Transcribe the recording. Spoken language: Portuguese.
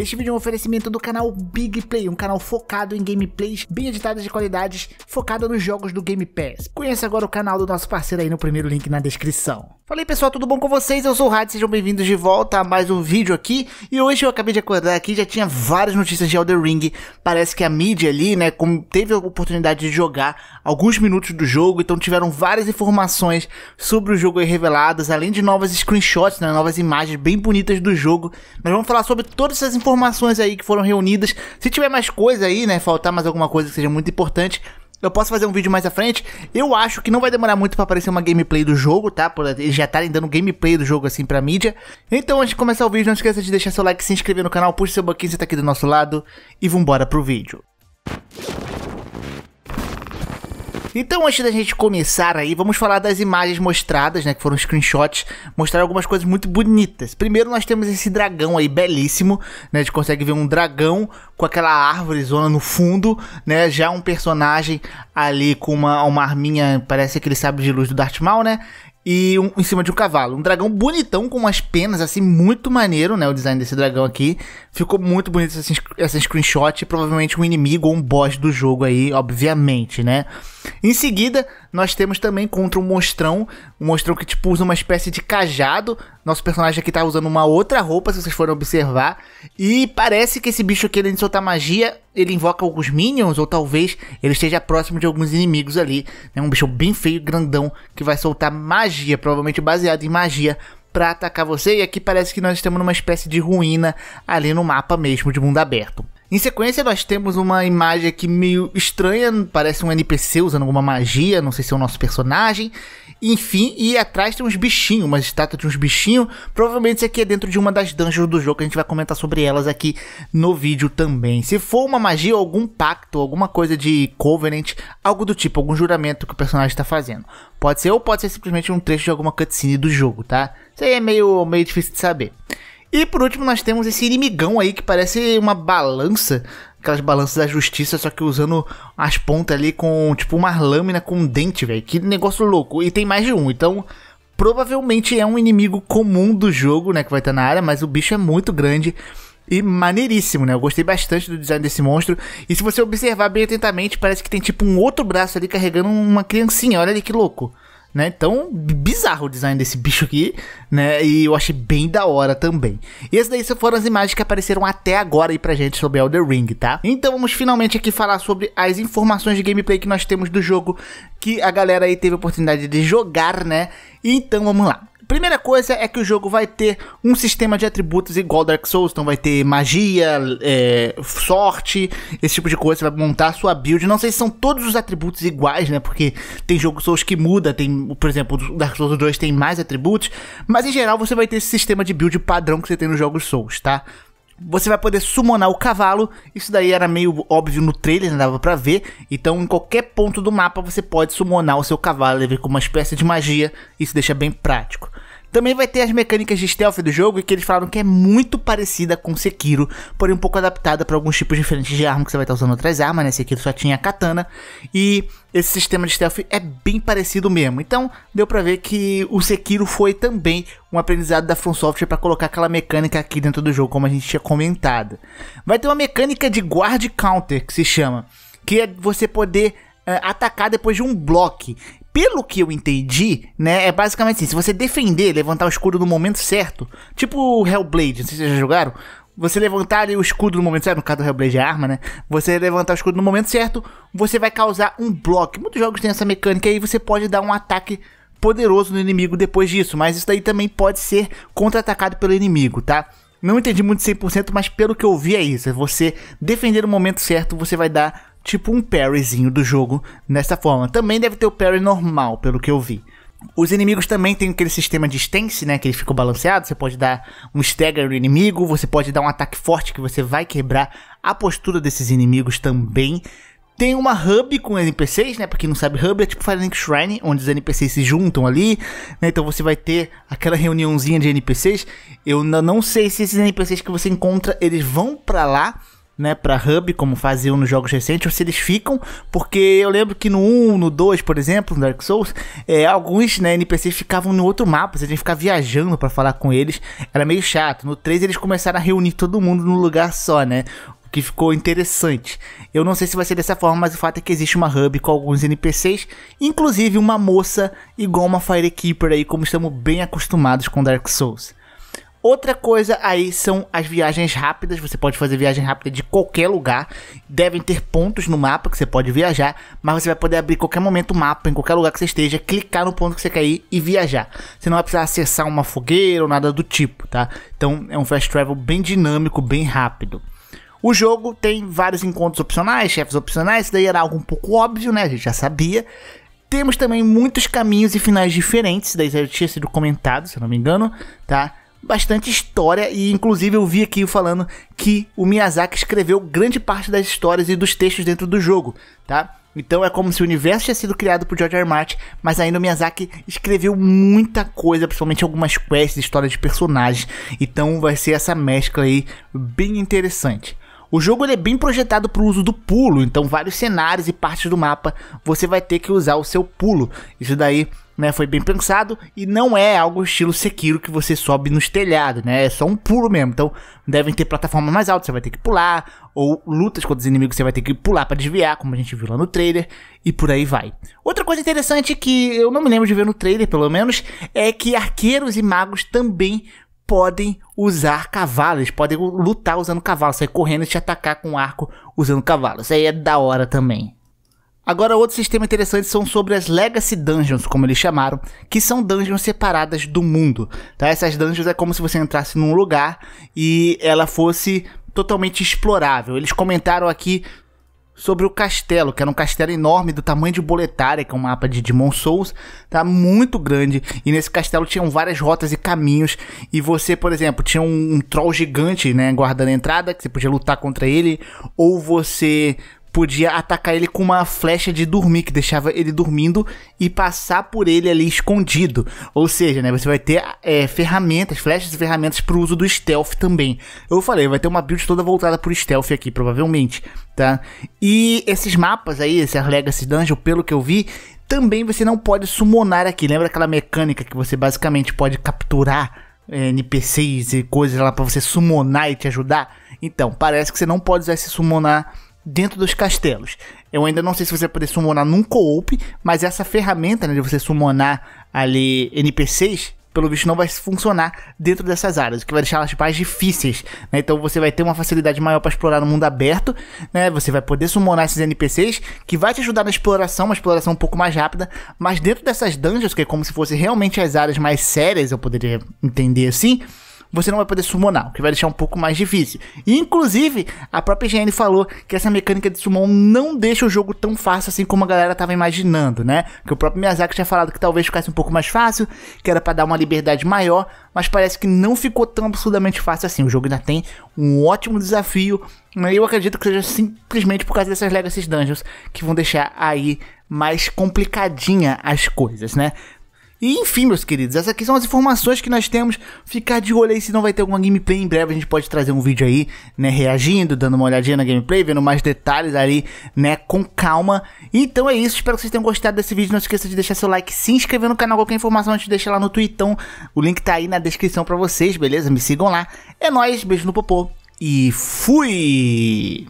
Este vídeo é um oferecimento do canal Big Play, um canal focado em gameplays bem editadas de qualidades, focado nos jogos do Game Pass. Conheça agora o canal do nosso parceiro aí no primeiro link na descrição. Fala aí pessoal, tudo bom com vocês? Eu sou o Hadi, sejam bem-vindos de volta a mais um vídeo aqui. E hoje eu acabei de acordar aqui, já tinha várias notícias de Elden Ring. Parece que a mídia ali, né, teve a oportunidade de jogar alguns minutos do jogo, então tiveram várias informações sobre o jogo aí reveladas, além de novas screenshots, né, novas imagens bem bonitas do jogo. Nós vamos falar sobre todas essas informações informações aí que foram reunidas. Se tiver mais coisa aí, né, faltar mais alguma coisa que seja muito importante, eu posso fazer um vídeo mais à frente. Eu acho que não vai demorar muito para aparecer uma gameplay do jogo, tá? Por eles já estarem dando gameplay do jogo assim pra mídia. Então, antes de começar o vídeo, não esqueça de deixar seu like, se inscrever no canal, puxa seu banquinho, você tá aqui do nosso lado. E vambora pro vídeo. Então, antes da gente começar aí, vamos falar das imagens mostradas, né? Que foram screenshots, mostrar algumas coisas muito bonitas. Primeiro, nós temos esse dragão aí, belíssimo, né? A gente consegue ver um dragão com aquela árvore zona no fundo, né? Já um personagem ali com uma, uma arminha, parece aquele sábio de luz do Darth Maul, né? e um, em cima de um cavalo. Um dragão bonitão com umas penas, assim, muito maneiro, né? O design desse dragão aqui. Ficou muito bonito essa, essa screenshot. Provavelmente um inimigo ou um boss do jogo aí, obviamente, né? Em seguida, nós temos também contra um monstrão. Um monstrão que, tipo, usa uma espécie de cajado nosso personagem aqui tá usando uma outra roupa, se vocês forem observar. E parece que esse bicho que ele soltar magia, ele invoca alguns minions, ou talvez ele esteja próximo de alguns inimigos ali. É né? um bicho bem feio, grandão, que vai soltar magia, provavelmente baseado em magia, para atacar você. E aqui parece que nós estamos numa espécie de ruína ali no mapa mesmo, de mundo aberto. Em sequência, nós temos uma imagem aqui meio estranha, parece um NPC usando alguma magia, não sei se é o nosso personagem. Enfim, e atrás tem uns bichinhos, uma estátua de uns bichinhos. Provavelmente isso aqui é dentro de uma das dungeons do jogo, a gente vai comentar sobre elas aqui no vídeo também. Se for uma magia ou algum pacto, alguma coisa de Covenant, algo do tipo, algum juramento que o personagem está fazendo. Pode ser ou pode ser simplesmente um trecho de alguma cutscene do jogo, tá? Isso aí é meio, meio difícil de saber. E por último, nós temos esse inimigão aí que parece uma balança. Aquelas balanças da justiça, só que usando as pontas ali com tipo uma lâmina com um dente, velho. Que negócio louco. E tem mais de um, então provavelmente é um inimigo comum do jogo, né? Que vai estar na área, mas o bicho é muito grande e maneiríssimo, né? Eu gostei bastante do design desse monstro. E se você observar bem atentamente, parece que tem tipo um outro braço ali carregando uma criancinha. Olha ali que louco né? Então, bizarro o design desse bicho aqui, né? E eu achei bem da hora também. E essas daí foram as imagens que apareceram até agora aí pra gente sobre Elder Ring, tá? Então vamos finalmente aqui falar sobre as informações de gameplay que nós temos do jogo, que a galera aí teve a oportunidade de jogar, né? Então vamos lá. Primeira coisa é que o jogo vai ter um sistema de atributos igual Dark Souls, então vai ter magia, é, sorte, esse tipo de coisa. Você vai montar a sua build. Não sei se são todos os atributos iguais, né? Porque tem jogos Souls que muda, tem, por exemplo, o Dark Souls 2 tem mais atributos, mas em geral você vai ter esse sistema de build padrão que você tem nos jogos Souls, tá? você vai poder summonar o cavalo. Isso daí era meio óbvio no trailer, não né, dava pra ver. Então, em qualquer ponto do mapa, você pode summonar o seu cavalo, ele vem com uma espécie de magia. Isso deixa bem prático. Também vai ter as mecânicas de stealth do jogo, que eles falaram que é muito parecida com Sekiro, porém um pouco adaptada para alguns tipos diferentes de arma que você vai estar tá usando outras armas, né? Sekiro só tinha katana, e esse sistema de stealth é bem parecido mesmo. Então, deu para ver que o Sekiro foi também um aprendizado da From Software para colocar aquela mecânica aqui dentro do jogo, como a gente tinha comentado. Vai ter uma mecânica de guard counter que se chama, que é você poder é, atacar depois de um bloco. Pelo que eu entendi, né, é basicamente assim, se você defender, levantar o escudo no momento certo, tipo Hellblade, não sei se vocês já jogaram, você levantar ali o escudo no momento certo, no caso do Hellblade é arma, né? Você levantar o escudo no momento certo, você vai causar um bloco. Muitos jogos têm essa mecânica aí você pode dar um ataque poderoso no inimigo depois disso, mas isso daí também pode ser contra-atacado pelo inimigo, tá? Não entendi muito 100%, mas pelo que eu vi é isso. É você defender no momento certo, você vai dar tipo um parryzinho do jogo nessa forma. Também deve ter o parry normal, pelo que eu vi. Os inimigos também têm aquele sistema de stance, né? Que ele ficou balanceado. Você pode dar um stagger no inimigo, você pode dar um ataque forte que você vai quebrar a postura desses inimigos também. Tem uma hub com NPCs, né? Pra quem não sabe, hub é tipo Fire Shrine, onde os NPCs se juntam ali, né? Então você vai ter aquela reuniãozinha de NPCs. Eu não sei se esses NPCs que você encontra, eles vão para lá né, para hub, como faziam nos jogos recentes, ou se eles ficam, porque eu lembro que no 1, no 2, por exemplo, no Dark Souls, é, alguns né, NPCs ficavam no outro mapa, você tinha que ficar viajando para falar com eles, era meio chato. No 3 eles começaram a reunir todo mundo num lugar só, né? O que ficou interessante. Eu não sei se vai ser dessa forma, mas o fato é que existe uma hub com alguns NPCs, inclusive uma moça igual uma Firekeeper aí, como estamos bem acostumados com Dark Souls. Outra coisa aí são as viagens rápidas. Você pode fazer viagem rápida de qualquer lugar. Devem ter pontos no mapa que você pode viajar, mas você vai poder abrir qualquer momento o mapa, em qualquer lugar que você esteja, clicar no ponto que você quer ir e viajar. Você não vai precisar acessar uma fogueira ou nada do tipo, tá? Então é um fast travel bem dinâmico, bem rápido. O jogo tem vários encontros opcionais, chefes opcionais, isso daí era algo um pouco óbvio, né? A gente já sabia. Temos também muitos caminhos e finais diferentes, isso daí já tinha sido comentado, se eu não me engano, tá? bastante história e inclusive eu vi aqui falando que o Miyazaki escreveu grande parte das histórias e dos textos dentro do jogo, tá? Então é como se o universo tivesse sido criado por George R. R. Martin, mas ainda o Miyazaki escreveu muita coisa, principalmente algumas quests, histórias de personagens. Então vai ser essa mescla aí bem interessante. O jogo é bem projetado para o uso do pulo, então vários cenários e partes do mapa você vai ter que usar o seu pulo. Isso daí né? Foi bem pensado e não é algo estilo Sekiro que você sobe nos telhados, né? É só um pulo mesmo. Então, devem ter plataformas mais altas, você vai ter que pular, ou lutas contra os inimigos você vai ter que pular para desviar, como a gente viu lá no trailer, e por aí vai. Outra coisa interessante que eu não me lembro de ver no trailer, pelo menos, é que arqueiros e magos também podem usar cavalos, podem lutar usando cavalos, sair correndo e te atacar com arco usando cavalos. Isso aí é da hora também. Agora, outro sistema interessante são sobre as Legacy Dungeons, como eles chamaram, que são dungeons separadas do mundo. Tá? Essas dungeons é como se você entrasse num lugar e ela fosse totalmente explorável. Eles comentaram aqui sobre o castelo, que era um castelo enorme do tamanho de Boletária, que é um mapa de Demon Souls, tá muito grande. E nesse castelo tinham várias rotas e caminhos. E você, por exemplo, tinha um, um troll gigante, né, guardando a entrada, que você podia lutar contra ele, ou você podia atacar ele com uma flecha de dormir, que deixava ele dormindo e passar por ele ali escondido. Ou seja, né, você vai ter é, ferramentas, flechas e ferramentas para o uso do stealth também. Eu falei, vai ter uma build toda voltada pro stealth aqui, provavelmente, tá? E esses mapas aí, esse Legacy Dungeon, pelo que eu vi, também você não pode summonar aqui. Lembra aquela mecânica que você basicamente pode capturar é, NPCs e coisas lá para você summonar e te ajudar? Então, parece que você não pode usar esse summonar dentro dos castelos. Eu ainda não sei se você vai poder summonar num co-op, mas essa ferramenta né, de você summonar ali NPCs, pelo visto não vai funcionar dentro dessas áreas, o que vai deixar elas mais difíceis. Né? Então você vai ter uma facilidade maior para explorar no mundo aberto, né? Você vai poder summonar esses NPCs, que vai te ajudar na exploração, uma exploração um pouco mais rápida, mas dentro dessas dungeons, que é como se fosse realmente as áreas mais sérias, eu poderia entender assim, você não vai poder summonar, o que vai deixar um pouco mais difícil. E, inclusive, a própria IGN falou que essa mecânica de summon não deixa o jogo tão fácil assim como a galera estava imaginando, né? Que o próprio Miyazaki tinha falado que talvez ficasse um pouco mais fácil, que era para dar uma liberdade maior, mas parece que não ficou tão absurdamente fácil assim. O jogo ainda tem um ótimo desafio, mas né? eu acredito que seja simplesmente por causa dessas Legacy Dungeons que vão deixar aí mais complicadinha as coisas, né? E enfim, meus queridos, essas aqui são as informações que nós temos. Ficar de olho aí se não vai ter alguma gameplay. Em breve a gente pode trazer um vídeo aí, né, reagindo, dando uma olhadinha na gameplay, vendo mais detalhes ali, né, com calma. Então é isso, espero que vocês tenham gostado desse vídeo. Não se esqueça de deixar seu like, se inscrever no canal, qualquer informação a gente deixa lá no twitter O link tá aí na descrição pra vocês, beleza? Me sigam lá. É nóis, beijo no popô e fui!